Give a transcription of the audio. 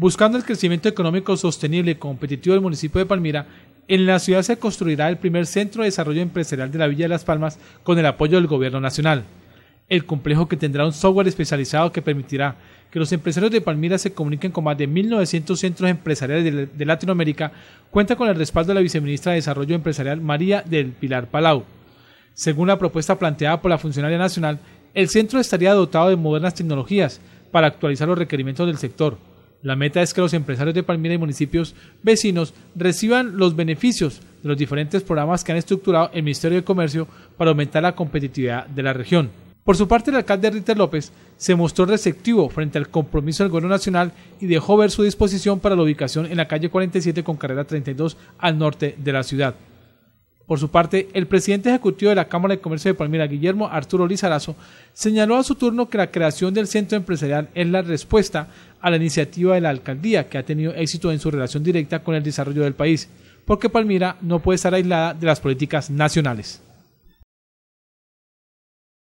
Buscando el crecimiento económico sostenible y competitivo del municipio de Palmira, en la ciudad se construirá el primer centro de desarrollo empresarial de la Villa de Las Palmas con el apoyo del Gobierno Nacional. El complejo que tendrá un software especializado que permitirá que los empresarios de Palmira se comuniquen con más de 1.900 centros empresariales de, Latinoamérica cuenta con el respaldo de la viceministra de Desarrollo Empresarial María del Pilar Palau. Según la propuesta planteada por la funcionaria nacional, el centro estaría dotado de modernas tecnologías para actualizar los requerimientos del sector, la meta es que los empresarios de Palmira y municipios vecinos reciban los beneficios de los diferentes programas que han estructurado el Ministerio de Comercio para aumentar la competitividad de la región. Por su parte, el alcalde Ritter López se mostró receptivo frente al compromiso del Gobierno Nacional y dejó ver su disposición para la ubicación en la calle 47 con carrera 32 al norte de la ciudad. Por su parte, el presidente ejecutivo de la Cámara de Comercio de Palmira, Guillermo Arturo Lizarazo, señaló a su turno que la creación del centro empresarial es la respuesta a la iniciativa de la alcaldía, que ha tenido éxito en su relación directa con el desarrollo del país, porque Palmira no puede estar aislada de las políticas nacionales.